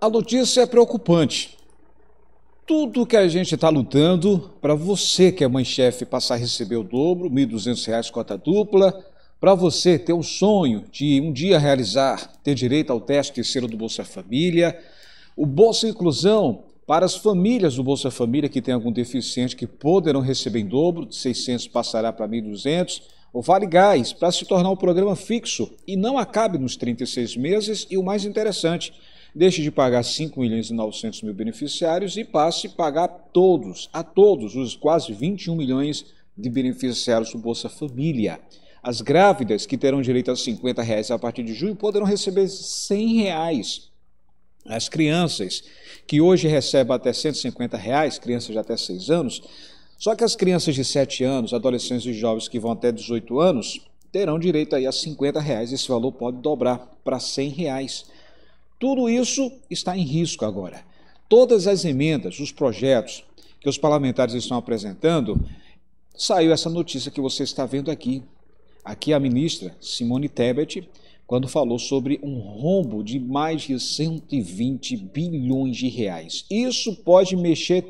A notícia é preocupante. Tudo que a gente está lutando, para você que é mãe-chefe passar a receber o dobro, R$ 1.200 cota dupla, para você ter o sonho de um dia realizar, ter direito ao teste terceiro do Bolsa Família, o Bolsa Inclusão para as famílias do Bolsa Família que tem algum deficiente que poderão receber em dobro, de 600 passará para 1.200, o Vale Gás, para se tornar um programa fixo e não acabe nos 36 meses, e o mais interessante, deixe de pagar 5 milhões e 900 mil beneficiários e passe a pagar todos, a todos os quase 21 milhões de beneficiários do Bolsa Família. As grávidas que terão direito a 50 reais a partir de junho poderão receber 100 reais. As crianças que hoje recebem até 150 reais, crianças de até 6 anos, só que as crianças de 7 anos, adolescentes e jovens que vão até 18 anos, terão direito aí a 50 reais. Esse valor pode dobrar para 100 reais. Tudo isso está em risco agora. Todas as emendas, os projetos que os parlamentares estão apresentando, saiu essa notícia que você está vendo aqui. Aqui a ministra Simone Tebet, quando falou sobre um rombo de mais de 120 bilhões de reais. Isso pode mexer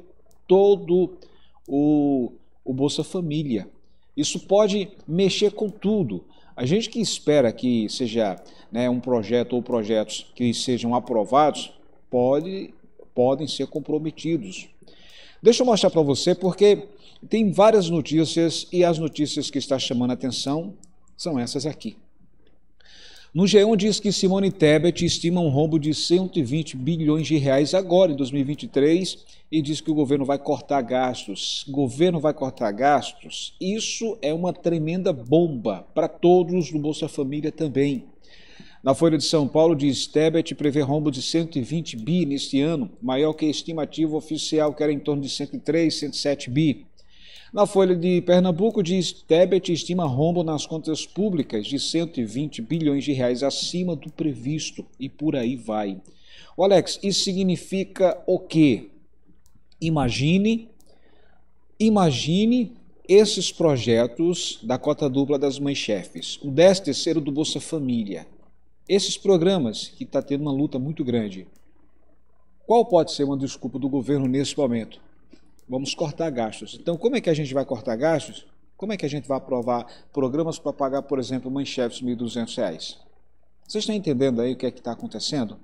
todo o, o Bolsa Família. Isso pode mexer com tudo. A gente que espera que seja né, um projeto ou projetos que sejam aprovados pode, podem ser comprometidos. Deixa eu mostrar para você porque tem várias notícias e as notícias que está chamando a atenção são essas aqui. No G1 diz que Simone Tebet estima um rombo de 120 bilhões de reais agora em 2023 e diz que o governo vai cortar gastos. Governo vai cortar gastos. Isso é uma tremenda bomba para todos do Bolsa Família também. Na Folha de São Paulo diz Tebet prevê rombo de 120 bi neste ano, maior que a estimativa oficial que era em torno de 103, 107 bi. Na Folha de Pernambuco diz Tebet estima rombo nas contas públicas de 120 bilhões de reais acima do previsto e por aí vai. O Alex, isso significa o quê? Imagine, imagine esses projetos da cota dupla das mães chefes, o 10 terceiro do Bolsa Família, esses programas que está tendo uma luta muito grande. Qual pode ser uma desculpa do governo nesse momento? Vamos cortar gastos. Então, como é que a gente vai cortar gastos? Como é que a gente vai aprovar programas para pagar, por exemplo, uma chefe R$ 1.200? Vocês estão entendendo aí o que é que está acontecendo?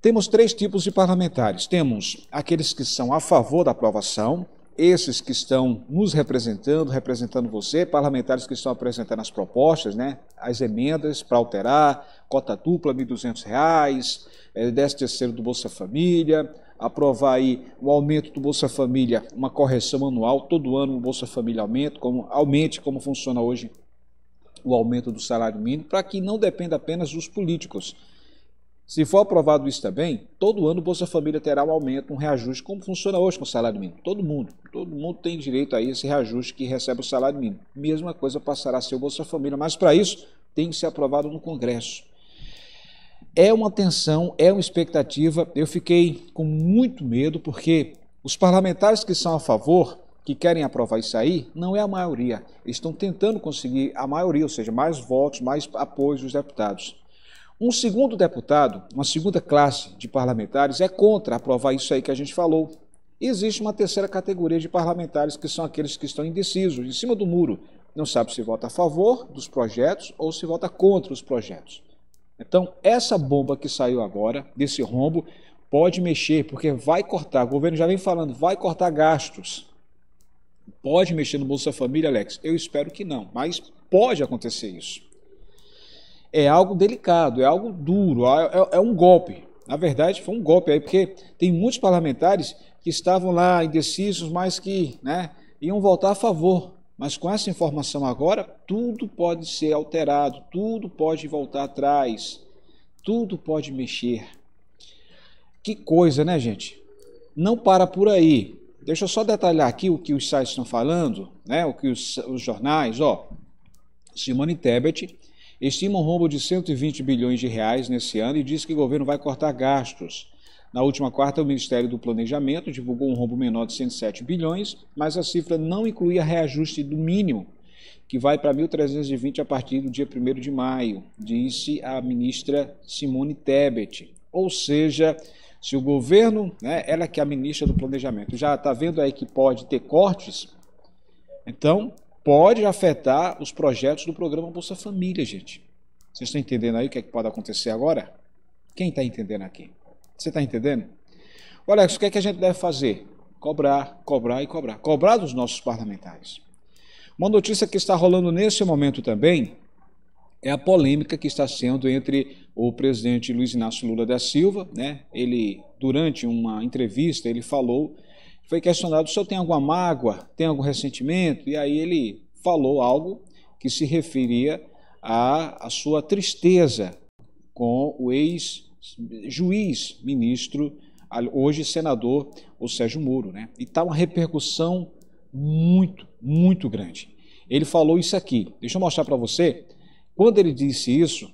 Temos três tipos de parlamentares. Temos aqueles que são a favor da aprovação, esses que estão nos representando, representando você, parlamentares que estão apresentando as propostas, né, as emendas para alterar, cota dupla, R$ 1.200, eh, décimo terceiro do Bolsa Família, aprovar aí o aumento do Bolsa Família, uma correção anual, todo ano o Bolsa Família aumenta, como, aumente como funciona hoje o aumento do salário mínimo, para que não dependa apenas dos políticos. Se for aprovado isso também, todo ano o Bolsa Família terá um aumento, um reajuste, como funciona hoje com o salário mínimo. Todo mundo, todo mundo tem direito a esse reajuste que recebe o salário mínimo. Mesma coisa passará a ser o Bolsa Família, mas para isso tem que ser aprovado no Congresso. É uma tensão, é uma expectativa. Eu fiquei com muito medo porque os parlamentares que são a favor, que querem aprovar isso aí, não é a maioria. Eles estão tentando conseguir a maioria, ou seja, mais votos, mais apoio dos deputados. Um segundo deputado, uma segunda classe de parlamentares é contra aprovar isso aí que a gente falou. E existe uma terceira categoria de parlamentares que são aqueles que estão indecisos, em cima do muro. Não sabe se vota a favor dos projetos ou se vota contra os projetos. Então, essa bomba que saiu agora, desse rombo, pode mexer, porque vai cortar. O governo já vem falando, vai cortar gastos. Pode mexer no Bolsa Família, Alex? Eu espero que não, mas pode acontecer isso. É algo delicado, é algo duro, é, é, é um golpe. Na verdade, foi um golpe aí, porque tem muitos parlamentares que estavam lá indecisos, mas que né, iam votar a favor mas com essa informação agora, tudo pode ser alterado, tudo pode voltar atrás, tudo pode mexer. Que coisa, né, gente? Não para por aí. Deixa eu só detalhar aqui o que os sites estão falando, né? O que os, os jornais, ó. Simone Tebet estima um rombo de 120 bilhões de reais nesse ano e diz que o governo vai cortar gastos. Na última quarta, o Ministério do Planejamento divulgou um rombo menor de 107 bilhões, mas a cifra não incluía reajuste do mínimo, que vai para 1.320 a partir do dia 1 de maio, disse a ministra Simone Tebet. Ou seja, se o governo, né, ela que é a ministra do Planejamento, já está vendo aí que pode ter cortes, então pode afetar os projetos do programa Bolsa Família, gente. Vocês estão entendendo aí o que, é que pode acontecer agora? Quem está entendendo aqui? Você está entendendo? Olha, o que é que a gente deve fazer? Cobrar, cobrar e cobrar. Cobrar dos nossos parlamentares. Uma notícia que está rolando nesse momento também é a polêmica que está sendo entre o presidente Luiz Inácio Lula da Silva, né? Ele durante uma entrevista ele falou, foi questionado se eu tenho alguma mágoa, tem algum ressentimento, e aí ele falou algo que se referia à, à sua tristeza com o ex juiz, ministro, hoje senador, o Sérgio Moro, né? E tá uma repercussão muito, muito grande. Ele falou isso aqui. Deixa eu mostrar para você. Quando ele disse isso,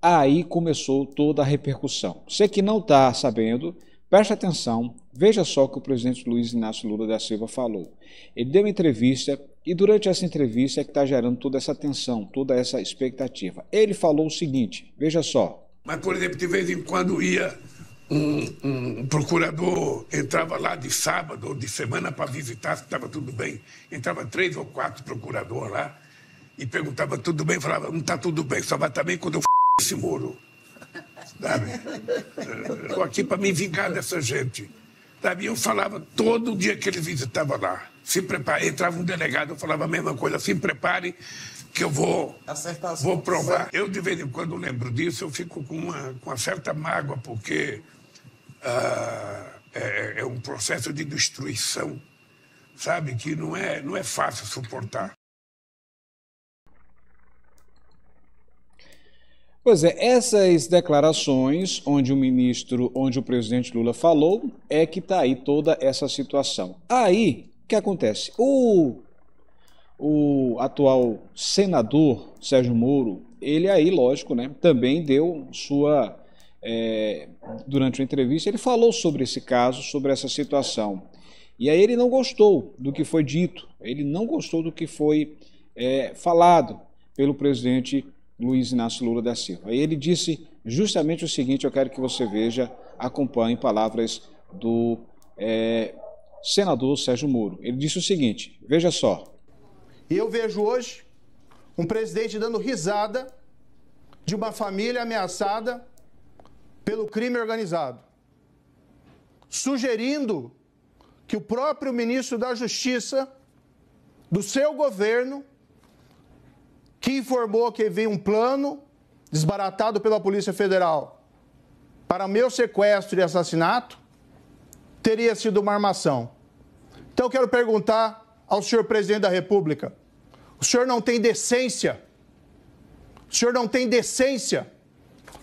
aí começou toda a repercussão. Você que não está sabendo, preste atenção, veja só o que o presidente Luiz Inácio Lula da Silva falou. Ele deu uma entrevista e durante essa entrevista é que está gerando toda essa tensão, toda essa expectativa. Ele falou o seguinte: veja só. Mas, por exemplo, de vez em quando ia um, um procurador, entrava lá de sábado ou de semana para visitar se estava tudo bem. Entrava três ou quatro procuradores lá e perguntava tudo bem, falava, não hum, está tudo bem, só vai estar tá bem quando eu f*** esse muro. Sabe? Estou aqui para me vingar dessa gente. Sabe? Eu falava todo dia que ele visitava lá. Se prepare, entrava um delegado, eu falava a mesma coisa, se prepare, que eu vou, Acertar vou provar. Eu, de vez em quando, lembro disso, eu fico com uma, com uma certa mágoa, porque ah, é, é, é um processo de destruição, sabe, que não é, não é fácil suportar. Pois é, essas declarações onde o ministro, onde o presidente Lula falou, é que está aí toda essa situação. Aí, o que acontece? O o atual senador Sérgio Moro, ele aí, lógico, né, também deu sua. É, durante uma entrevista, ele falou sobre esse caso, sobre essa situação. E aí ele não gostou do que foi dito, ele não gostou do que foi é, falado pelo presidente Luiz Inácio Lula da Silva. Aí ele disse justamente o seguinte: eu quero que você veja, acompanhe palavras do é, senador Sérgio Moro. Ele disse o seguinte: veja só. E eu vejo hoje um presidente dando risada de uma família ameaçada pelo crime organizado, sugerindo que o próprio ministro da Justiça do seu governo, que informou que veio um plano desbaratado pela Polícia Federal para meu sequestro e assassinato, teria sido uma armação. Então, eu quero perguntar ao senhor presidente da República. O senhor não tem decência. O senhor não tem decência.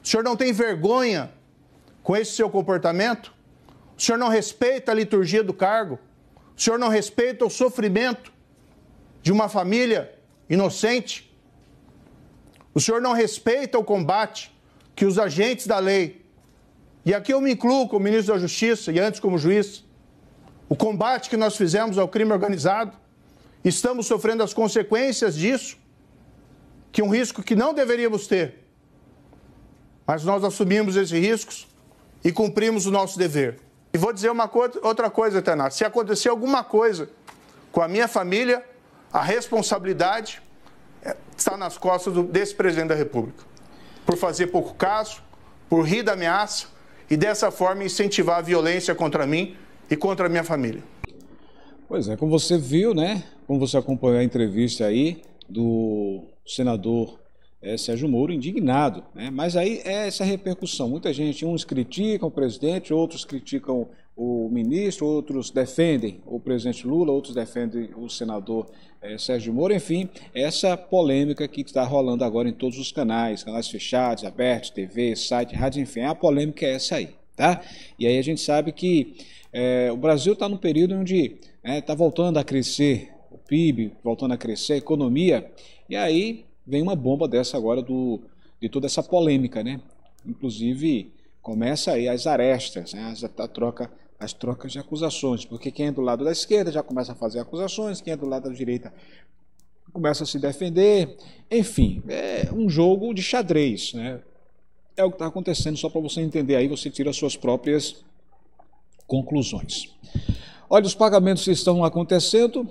O senhor não tem vergonha com esse seu comportamento? O senhor não respeita a liturgia do cargo? O senhor não respeita o sofrimento de uma família inocente? O senhor não respeita o combate que os agentes da lei, e aqui eu me incluo como ministro da Justiça e antes como juiz, o combate que nós fizemos ao crime organizado, estamos sofrendo as consequências disso, que é um risco que não deveríamos ter. Mas nós assumimos esses riscos e cumprimos o nosso dever. E vou dizer uma co outra coisa, Taná. Se acontecer alguma coisa com a minha família, a responsabilidade eh, está nas costas do, desse presidente da República. Por fazer pouco caso, por rir da ameaça e dessa forma incentivar a violência contra mim e contra a minha família. Pois é, como você viu, né? Como você acompanhou a entrevista aí do senador é, Sérgio Moro, indignado, né? Mas aí é essa repercussão. Muita gente, uns criticam o presidente, outros criticam o ministro, outros defendem o presidente Lula, outros defendem o senador eh, Sérgio Moro, enfim, essa polêmica que está rolando agora em todos os canais, canais fechados, abertos, TV, site, rádio, enfim, a polêmica é essa aí. Tá? E aí a gente sabe que é, o Brasil está num período onde está né, voltando a crescer o PIB, voltando a crescer a economia, e aí vem uma bomba dessa agora do, de toda essa polêmica, né? Inclusive começa aí as arestas, né? as, a troca, as trocas de acusações, porque quem é do lado da esquerda já começa a fazer acusações, quem é do lado da direita começa a se defender, enfim, é um jogo de xadrez, né? é o que está acontecendo, só para você entender aí, você tira as suas próprias conclusões. Olha, os pagamentos estão acontecendo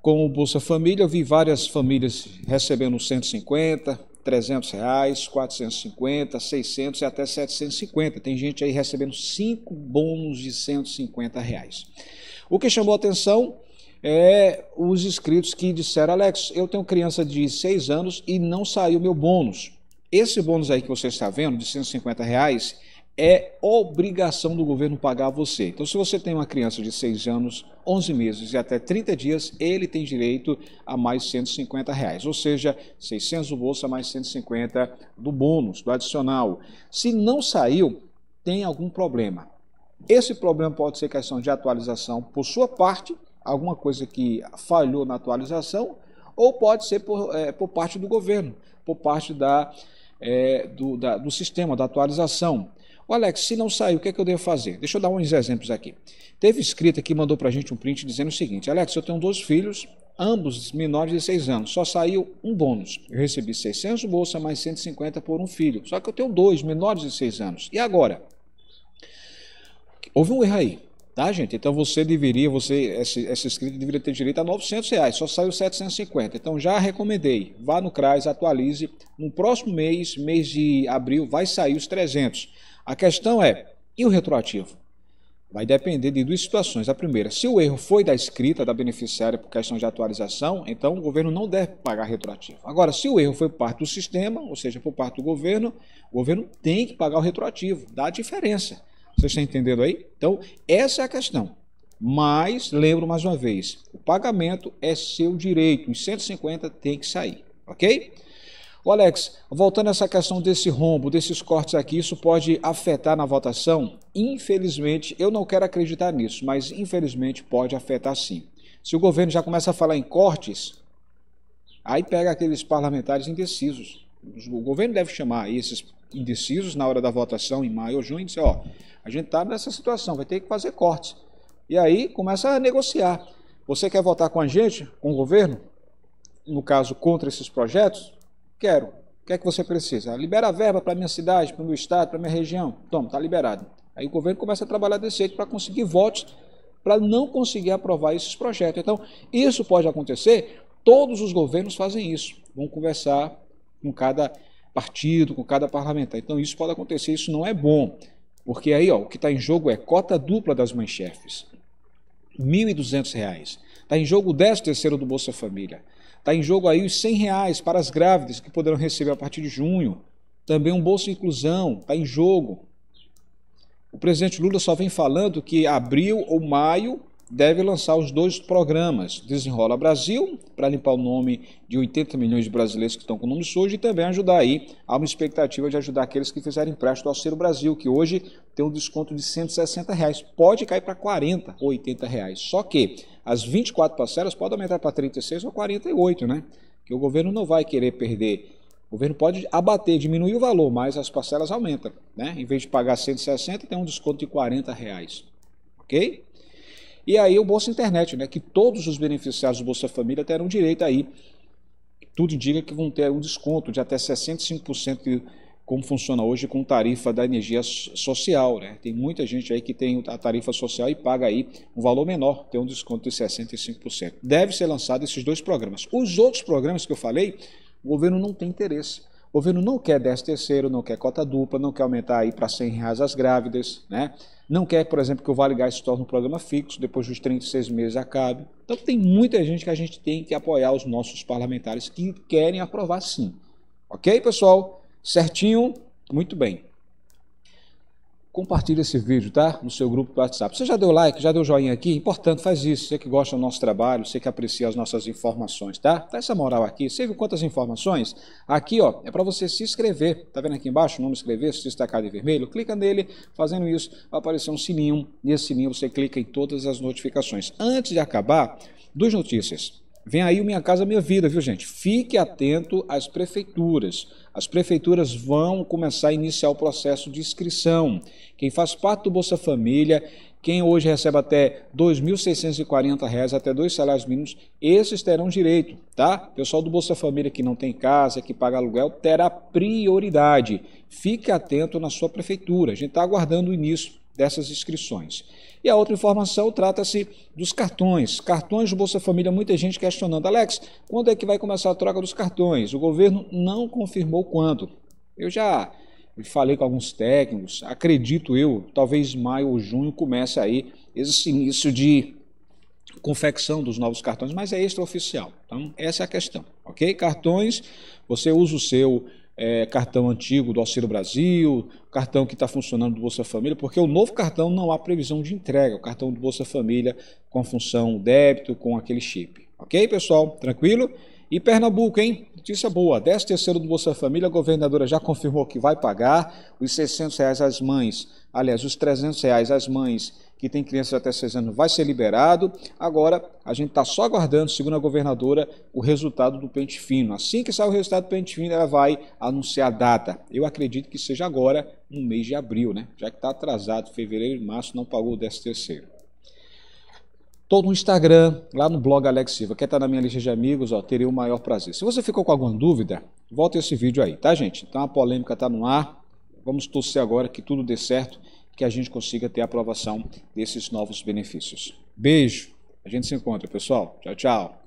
com o Bolsa Família, eu vi várias famílias recebendo 150, 300 reais, 450, 600 e até 750. Tem gente aí recebendo cinco bônus de 150 reais. O que chamou atenção é os inscritos que disseram, Alex, eu tenho criança de 6 anos e não saiu meu bônus. Esse bônus aí que você está vendo, de 150 reais, é obrigação do governo pagar a você. Então, se você tem uma criança de 6 anos, 11 meses e até 30 dias, ele tem direito a mais 150 reais, ou seja, 600 do bolsa mais 150 do bônus, do adicional. Se não saiu, tem algum problema. Esse problema pode ser questão de atualização por sua parte, alguma coisa que falhou na atualização, ou pode ser por, é, por parte do governo, por parte da é, do, da, do sistema, da atualização. O Alex, se não sair, o que, é que eu devo fazer? Deixa eu dar uns exemplos aqui. Teve escrita que mandou para a gente um print dizendo o seguinte: Alex, eu tenho dois filhos, ambos menores de 6 anos. Só saiu um bônus. Eu recebi 600 bolsa mais 150 por um filho. Só que eu tenho dois menores de 6 anos. E agora? Houve um erro aí. Tá, gente? Então você deveria, você, esse, esse inscrito deveria ter direito a 900 reais, só saiu 750. Então já recomendei, vá no CRAS, atualize. No próximo mês, mês de abril, vai sair os 300. A questão é, e o retroativo? Vai depender de duas situações. A primeira, se o erro foi da escrita da beneficiária por questão de atualização, então o governo não deve pagar retroativo. Agora, se o erro foi por parte do sistema, ou seja, por parte do governo, o governo tem que pagar o retroativo, dá a diferença. Vocês estão entendendo aí? Então, essa é a questão. Mas, lembro mais uma vez, o pagamento é seu direito, os 150 tem que sair, ok? O Alex, voltando a essa questão desse rombo, desses cortes aqui, isso pode afetar na votação? Infelizmente, eu não quero acreditar nisso, mas infelizmente pode afetar sim. Se o governo já começa a falar em cortes, aí pega aqueles parlamentares indecisos. O governo deve chamar esses indecisos na hora da votação em maio ou junho, e ó, a gente está nessa situação, vai ter que fazer cortes. E aí começa a negociar. Você quer votar com a gente, com o governo? No caso, contra esses projetos? Quero. O que é que você precisa? Ah, libera a verba para minha cidade, para o meu estado, para minha região. Toma, está liberado. Aí o governo começa a trabalhar desse jeito para conseguir votos, para não conseguir aprovar esses projetos. Então, isso pode acontecer, todos os governos fazem isso. Vão conversar com cada partido, com cada parlamentar. Então isso pode acontecer, isso não é bom, porque aí ó, o que está em jogo é cota dupla das mães-chefes, R$ 1.200. Está em jogo o 13 terceiro do Bolsa Família. Está em jogo aí os R$ reais para as grávidas que poderão receber a partir de junho. Também um Bolsa Inclusão está em jogo. O presidente Lula só vem falando que abril ou maio deve lançar os dois programas, Desenrola Brasil, para limpar o nome de 80 milhões de brasileiros que estão com o nome sujo e também ajudar aí a uma expectativa de ajudar aqueles que fizerem empréstimo ao Ser Brasil, que hoje tem um desconto de 160 reais, pode cair para 40 ou 80 reais, só que as 24 parcelas podem aumentar para 36 ou 48, né? Que o governo não vai querer perder o governo pode abater, diminuir o valor, mas as parcelas aumentam. Né? Em vez de pagar 160, tem um desconto de 40 reais. Ok? E aí o Bolsa Internet, né, que todos os beneficiários do Bolsa Família terão direito aí. Tudo indica que vão ter um desconto de até 65%, como funciona hoje com tarifa da energia social, né? Tem muita gente aí que tem a tarifa social e paga aí um valor menor, tem um desconto de 65%. Deve ser lançado esses dois programas. Os outros programas que eu falei, o governo não tem interesse. O governo não quer 10 terceiro, não quer cota dupla, não quer aumentar aí para 100 reais as grávidas, né? não quer, por exemplo, que o Vale Gás se torne um programa fixo, depois dos 36 meses acabe. Então tem muita gente que a gente tem que apoiar os nossos parlamentares que querem aprovar sim. Ok, pessoal? Certinho? Muito bem compartilhe esse vídeo, tá? No seu grupo do WhatsApp. Você já deu like, já deu joinha aqui? Importante, faz isso. Você que gosta do nosso trabalho, você que aprecia as nossas informações, tá? Dá essa moral aqui. Você viu quantas informações? Aqui, ó, é para você se inscrever. Tá vendo aqui embaixo o nome inscrever, se destacado em vermelho? Clica nele. Fazendo isso, vai aparecer um sininho. Nesse sininho você clica em todas as notificações. Antes de acabar, duas notícias. Vem aí o Minha Casa Minha Vida, viu gente? Fique atento às prefeituras. As prefeituras vão começar a iniciar o processo de inscrição. Quem faz parte do Bolsa Família, quem hoje recebe até R$ 2.640, até dois salários mínimos, esses terão direito, tá? Pessoal do Bolsa Família que não tem casa, que paga aluguel, terá prioridade. Fique atento na sua prefeitura. A gente está aguardando o início dessas inscrições. E a outra informação trata-se dos cartões. Cartões do Bolsa Família, muita gente questionando, Alex, quando é que vai começar a troca dos cartões? O governo não confirmou quando. Eu já falei com alguns técnicos, acredito eu, talvez maio ou junho comece aí esse início de confecção dos novos cartões, mas é extraoficial. Então, essa é a questão, ok? Cartões, você usa o seu é, cartão antigo do Auxílio Brasil, cartão que está funcionando do Bolsa Família, porque o novo cartão não há previsão de entrega, o cartão do Bolsa Família com a função débito, com aquele chip. Ok, pessoal? Tranquilo? E Pernambuco, hein? Notícia boa. 13 terceiro do Bolsa Família, a governadora já confirmou que vai pagar os 600 reais às mães. Aliás, os 300 reais às mães que tem crianças até 6 anos vai ser liberado. Agora, a gente está só aguardando, segundo a governadora, o resultado do pente fino. Assim que sair o resultado do pente fino, ela vai anunciar a data. Eu acredito que seja agora, no mês de abril, né? Já que está atrasado, fevereiro e março, não pagou o 13 terceiro. Estou no Instagram, lá no blog Alex Silva. Quer estar tá na minha lista de amigos? Ó, terei o maior prazer. Se você ficou com alguma dúvida, volta esse vídeo aí, tá, gente? Então tá a polêmica está no ar. Vamos torcer agora que tudo dê certo que a gente consiga ter a aprovação desses novos benefícios. Beijo, a gente se encontra, pessoal. Tchau, tchau.